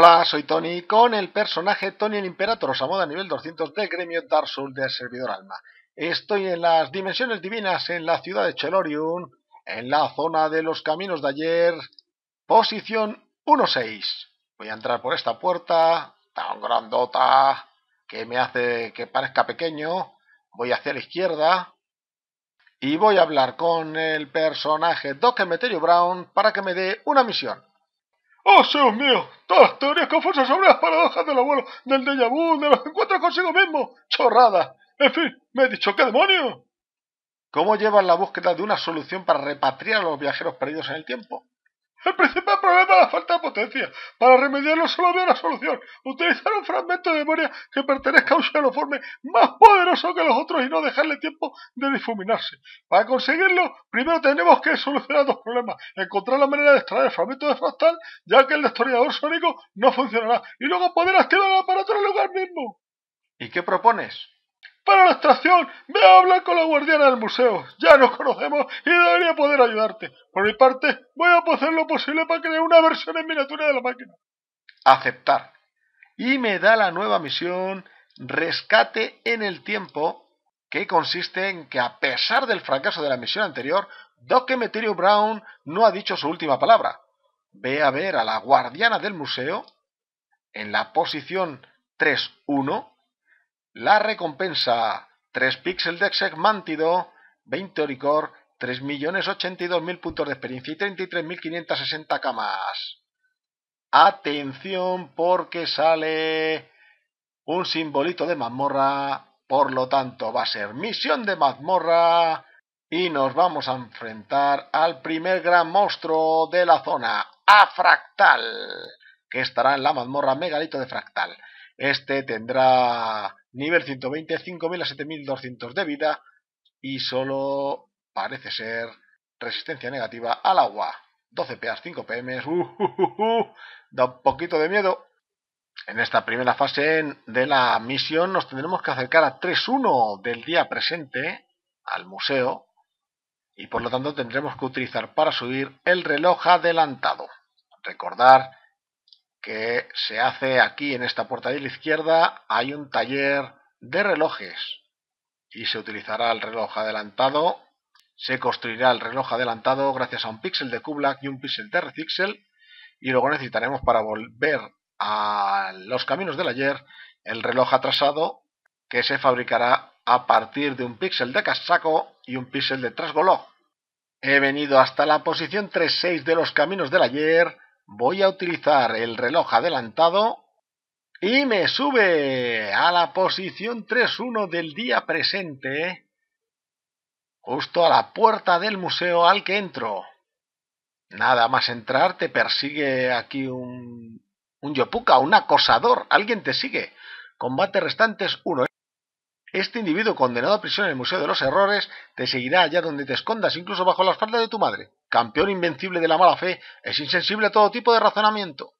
Hola, soy Tony con el personaje Tony el Imperator, a nivel 200 del gremio Dark del servidor Alma. Estoy en las dimensiones divinas en la ciudad de Chelorium, en la zona de los caminos de ayer, posición 16. Voy a entrar por esta puerta, tan grandota, que me hace que parezca pequeño. Voy hacia la izquierda y voy a hablar con el personaje Doc Emeterio Brown para que me dé una misión. ¡Oh, Dios mío! Todas las teorías confusas sobre las paradojas del abuelo, del déjà vu, de los encuentros consigo mismo. ¡Chorrada! En fin, me he dicho, ¿qué demonio? ¿Cómo llevan la búsqueda de una solución para repatriar a los viajeros perdidos en el tiempo? El principal problema es la falta de potencia. Para remediarlo solo había una solución. Utilizar un fragmento de memoria que pertenezca a un xenoforme más poderoso que los otros y no dejarle tiempo de difuminarse. Para conseguirlo, primero tenemos que solucionar dos problemas. Encontrar la manera de extraer el fragmento de fractal, ya que el destornillador sónico no funcionará. Y luego poder activar el aparato en lugar mismo. ¿Y qué propones? para la extracción, ve a hablar con la guardiana del museo. Ya nos conocemos y debería poder ayudarte. Por mi parte, voy a hacer lo posible para crear una versión en miniatura de la máquina. Aceptar. Y me da la nueva misión Rescate en el tiempo, que consiste en que a pesar del fracaso de la misión anterior, Doc Emeterio Brown no ha dicho su última palabra. Ve a ver a la guardiana del museo en la posición 3-1 la recompensa, 3 píxeles de ochenta 20 oricor, 3.082.000 puntos de experiencia y 33.560 camas. Atención porque sale un simbolito de mazmorra, por lo tanto va a ser misión de mazmorra y nos vamos a enfrentar al primer gran monstruo de la zona, a Fractal, que estará en la mazmorra megalito de Fractal. Este tendrá nivel 120, 5.000 a 7.200 de vida y solo parece ser resistencia negativa al agua. 12 PAs, 5 PM, uh, uh, uh, da un poquito de miedo. En esta primera fase de la misión nos tendremos que acercar a 3.1 del día presente al museo y por lo tanto tendremos que utilizar para subir el reloj adelantado. Recordar que se hace aquí en esta de puerta la izquierda, hay un taller de relojes y se utilizará el reloj adelantado. Se construirá el reloj adelantado gracias a un píxel de Kublak y un píxel de recixel. y luego necesitaremos para volver a los caminos del ayer el reloj atrasado que se fabricará a partir de un píxel de Casaco y un píxel de Trasgolo He venido hasta la posición 3.6 de los caminos del ayer voy a utilizar el reloj adelantado y me sube a la posición 3-1 del día presente, justo a la puerta del museo al que entro. Nada más entrar te persigue aquí un... un yopuka, un acosador, alguien te sigue. Combate restantes 1. Este individuo condenado a prisión en el Museo de los Errores te seguirá allá donde te escondas, incluso bajo la espalda de tu madre campeón invencible de la mala fe, es insensible a todo tipo de razonamiento.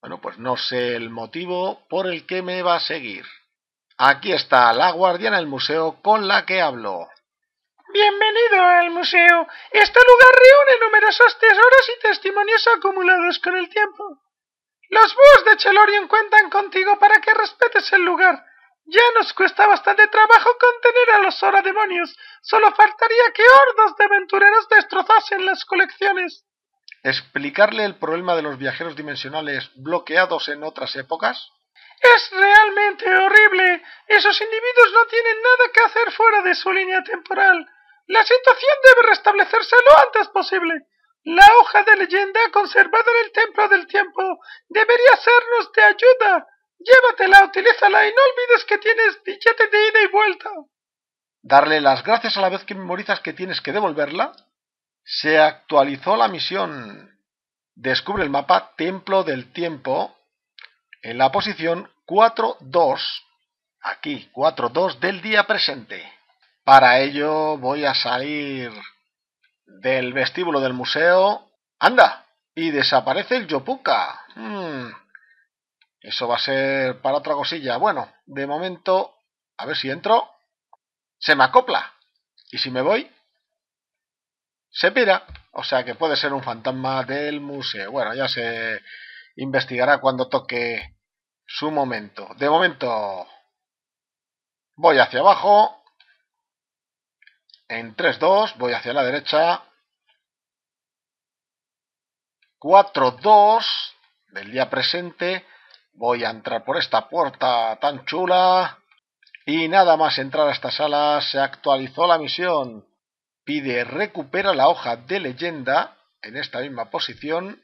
Bueno, pues no sé el motivo por el que me va a seguir. Aquí está la guardiana del museo con la que hablo. Bienvenido al museo. Este lugar reúne numerosas tesoros y testimonios acumulados con el tiempo. Los búhos de Chelorion cuentan contigo para que respetes el lugar ya nos cuesta bastante trabajo contener a los Horademonios. Solo faltaría que hordas de aventureros destrozasen las colecciones. ¿Explicarle el problema de los viajeros dimensionales bloqueados en otras épocas? Es realmente horrible. Esos individuos no tienen nada que hacer fuera de su línea temporal. La situación debe restablecerse lo antes posible. La hoja de leyenda conservada en el templo del tiempo debería sernos de ayuda. Llévatela, utilízala y no olvides que tienes billete de ida y vuelta. Darle las gracias a la vez que memorizas que tienes que devolverla. Se actualizó la misión. Descubre el mapa Templo del Tiempo en la posición 4-2, aquí, 4-2 del día presente. Para ello voy a salir del vestíbulo del museo. ¡Anda! Y desaparece el Yopuka. Hmm. Eso va a ser para otra cosilla. Bueno, de momento, a ver si entro. Se me acopla. Y si me voy, se pira. O sea que puede ser un fantasma del museo. Bueno, ya se investigará cuando toque su momento. De momento, voy hacia abajo. En 3-2, voy hacia la derecha. 4-2 del día presente. Voy a entrar por esta puerta tan chula. Y nada más entrar a esta sala, se actualizó la misión. Pide recupera la hoja de leyenda en esta misma posición.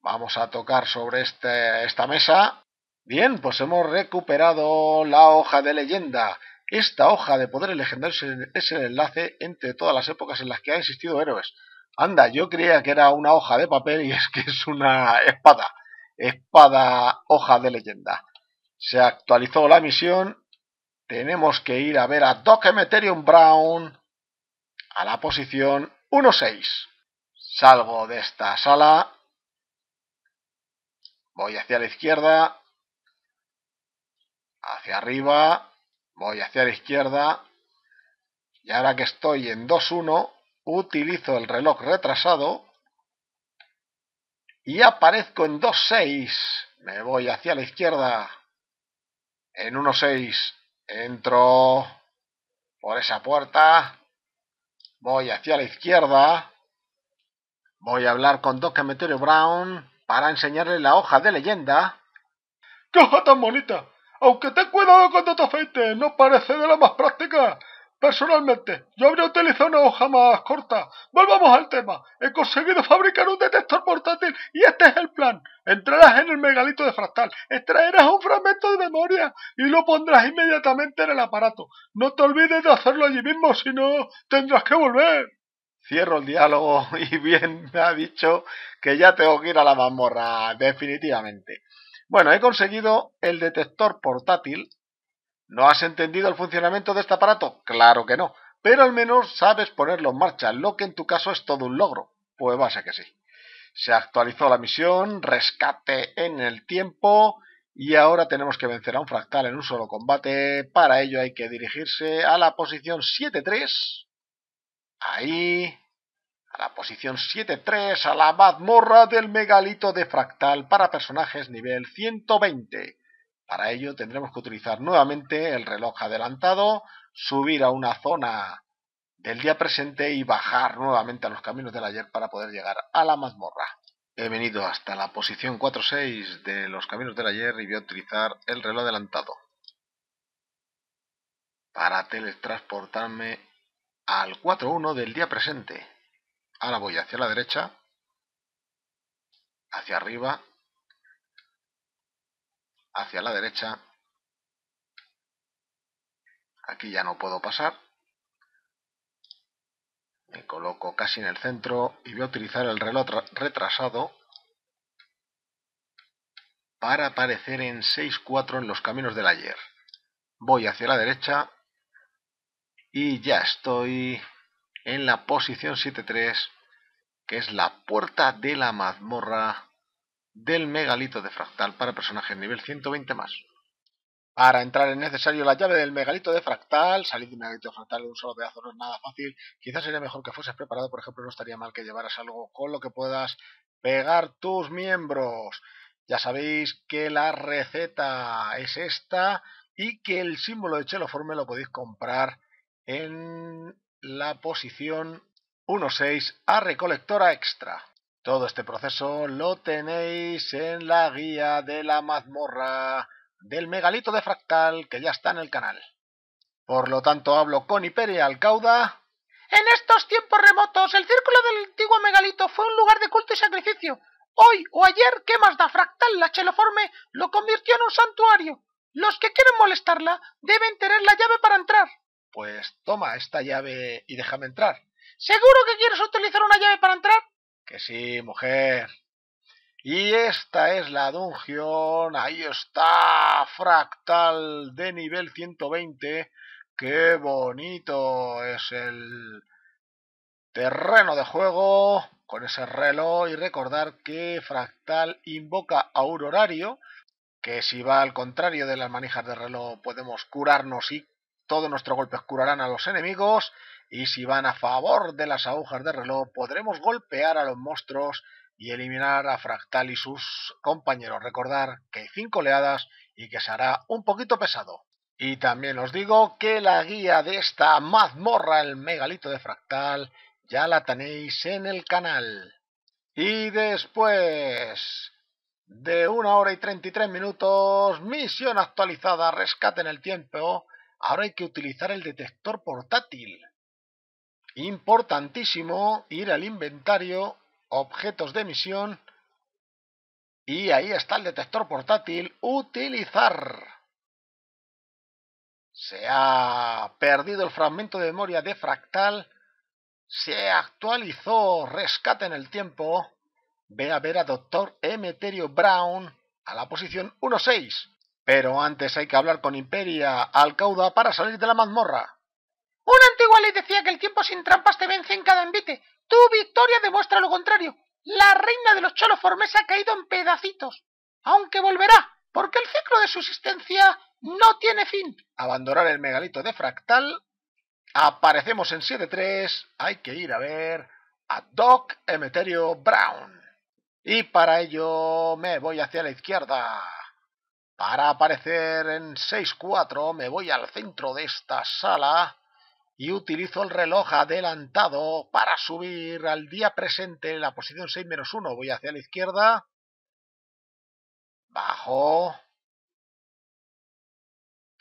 Vamos a tocar sobre este, esta mesa. Bien, pues hemos recuperado la hoja de leyenda. Esta hoja de poderes legendarios es el enlace entre todas las épocas en las que han existido héroes. Anda, yo creía que era una hoja de papel y es que es una espada. Espada Hoja de Leyenda. Se actualizó la misión. Tenemos que ir a ver a Doc Emeterium Brown a la posición 16. 6 Salgo de esta sala. Voy hacia la izquierda. Hacia arriba. Voy hacia la izquierda. Y ahora que estoy en 2-1, utilizo el reloj retrasado y aparezco en 2-6. Me voy hacia la izquierda. En uno 6 entro por esa puerta. Voy hacia la izquierda. Voy a hablar con Doc Meteorio Brown para enseñarle la hoja de leyenda. ¡Qué hoja tan bonita! Aunque ten cuidado con te aceite, no parece de la más práctica. Personalmente, yo habría utilizado una hoja más corta. Volvamos al tema. He conseguido fabricar un detector portátil y este es el plan. Entrarás en el megalito de fractal, extraerás un fragmento de memoria y lo pondrás inmediatamente en el aparato. No te olvides de hacerlo allí mismo, si no tendrás que volver. Cierro el diálogo y bien me ha dicho que ya tengo que ir a la mazmorra, definitivamente. Bueno, he conseguido el detector portátil ¿No has entendido el funcionamiento de este aparato? Claro que no, pero al menos sabes ponerlo en marcha, lo que en tu caso es todo un logro. Pues va a ser que sí. Se actualizó la misión, rescate en el tiempo, y ahora tenemos que vencer a un fractal en un solo combate. Para ello hay que dirigirse a la posición 7-3. Ahí. A la posición 7-3, a la mazmorra del megalito de fractal para personajes nivel 120. Para ello tendremos que utilizar nuevamente el reloj adelantado, subir a una zona del día presente y bajar nuevamente a los caminos del ayer para poder llegar a la mazmorra. He venido hasta la posición 4.6 de los caminos del ayer y voy a utilizar el reloj adelantado para teletransportarme al 4.1 del día presente. Ahora voy hacia la derecha, hacia arriba hacia la derecha. Aquí ya no puedo pasar. Me coloco casi en el centro y voy a utilizar el reloj retrasado para aparecer en 6-4 en los caminos del ayer. Voy hacia la derecha y ya estoy en la posición 7-3 que es la puerta de la mazmorra del megalito de fractal para personajes nivel 120 más. Para entrar es necesario la llave del megalito de fractal. Salir de un megalito de fractal en un solo pedazo no es nada fácil. Quizás sería mejor que fueses preparado, por ejemplo, no estaría mal que llevaras algo con lo que puedas pegar tus miembros. Ya sabéis que la receta es esta y que el símbolo de Cheloforme lo podéis comprar en la posición 1.6 a recolectora extra. Todo este proceso lo tenéis en la guía de la mazmorra del megalito de fractal que ya está en el canal. Por lo tanto, hablo con Hiperia Alcauda. En estos tiempos remotos, el círculo del antiguo megalito fue un lugar de culto y sacrificio. Hoy o ayer, ¿qué más da fractal la cheloforme? Lo convirtió en un santuario. Los que quieren molestarla deben tener la llave para entrar. Pues toma esta llave y déjame entrar. ¿Seguro que quieres utilizar una llave para entrar? Que sí, mujer. Y esta es la dungeon, ahí está, fractal de nivel 120. ¡Qué bonito es el terreno de juego! Con ese reloj y recordar que fractal invoca a un horario, que si va al contrario de las manijas de reloj podemos curarnos y todos nuestros golpes curarán a los enemigos y si van a favor de las agujas de reloj podremos golpear a los monstruos y eliminar a Fractal y sus compañeros. Recordar que hay 5 oleadas y que será un poquito pesado. Y también os digo que la guía de esta mazmorra, el megalito de Fractal, ya la tenéis en el canal. Y después de una hora y 33 minutos, misión actualizada, rescate en el tiempo, ahora hay que utilizar el detector portátil. Importantísimo ir al inventario, objetos de misión y ahí está el detector portátil, utilizar. Se ha perdido el fragmento de memoria de fractal, se actualizó rescate en el tiempo. Ve a ver a Doctor Emeterio Brown a la posición 1 Pero antes hay que hablar con Imperia al cauda para salir de la mazmorra. Una antigua ley decía que el tiempo sin trampas te vence en cada envite. Tu victoria demuestra lo contrario. La reina de los Choloformes ha caído en pedacitos. Aunque volverá, porque el ciclo de su existencia no tiene fin. Abandonar el megalito de Fractal. Aparecemos en 7-3. Hay que ir a ver a Doc Emeterio Brown. Y para ello me voy hacia la izquierda. Para aparecer en 6-4 me voy al centro de esta sala y utilizo el reloj adelantado para subir al día presente en la posición 6 menos 1. Voy hacia la izquierda, bajo,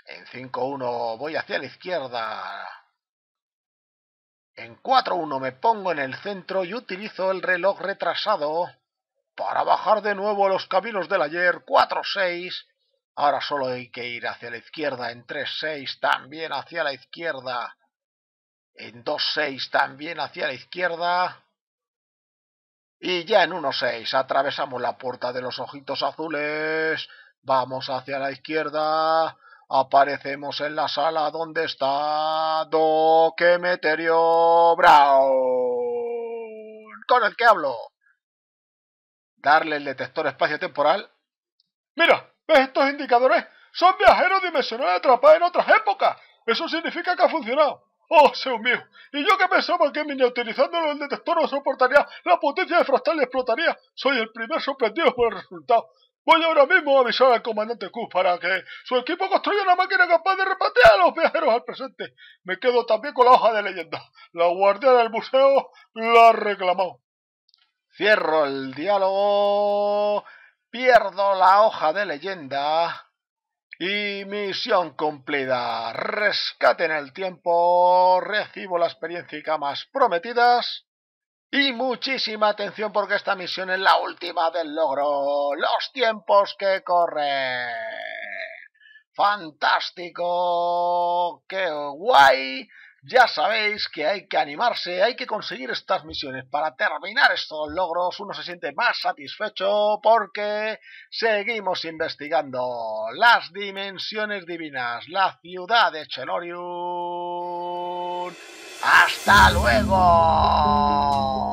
en 5-1 voy hacia la izquierda, en 4-1 me pongo en el centro y utilizo el reloj retrasado para bajar de nuevo los caminos del ayer, 4-6. Ahora solo hay que ir hacia la izquierda en 3-6, también hacia la izquierda. En 2.6 también hacia la izquierda. Y ya en 1.6 atravesamos la puerta de los ojitos azules. Vamos hacia la izquierda. Aparecemos en la sala donde está ¡Doquemeterio Brown. Con el que hablo. Darle el detector espacio-temporal. Mira, ¿ves estos indicadores? Son viajeros dimensionales atrapados en otras épocas. Eso significa que ha funcionado. ¡Oh, Señor mío! Y yo que pensaba que utilizándolo el detector no soportaría la potencia de fractal explotaría. Soy el primer sorprendido por el resultado. Voy ahora mismo a avisar al comandante Q para que su equipo construya una máquina capaz de repatear a los viajeros al presente. Me quedo también con la hoja de leyenda. La guardia del museo la reclamó. Cierro el diálogo. Pierdo la hoja de leyenda y misión cumplida. Rescate en el tiempo. Recibo la experiencia y camas prometidas. Y muchísima atención porque esta misión es la última del logro. Los tiempos que corren. Fantástico. Qué guay. Ya sabéis que hay que animarse, hay que conseguir estas misiones. Para terminar estos logros uno se siente más satisfecho porque seguimos investigando las dimensiones divinas, la ciudad de Chelorium. ¡Hasta luego!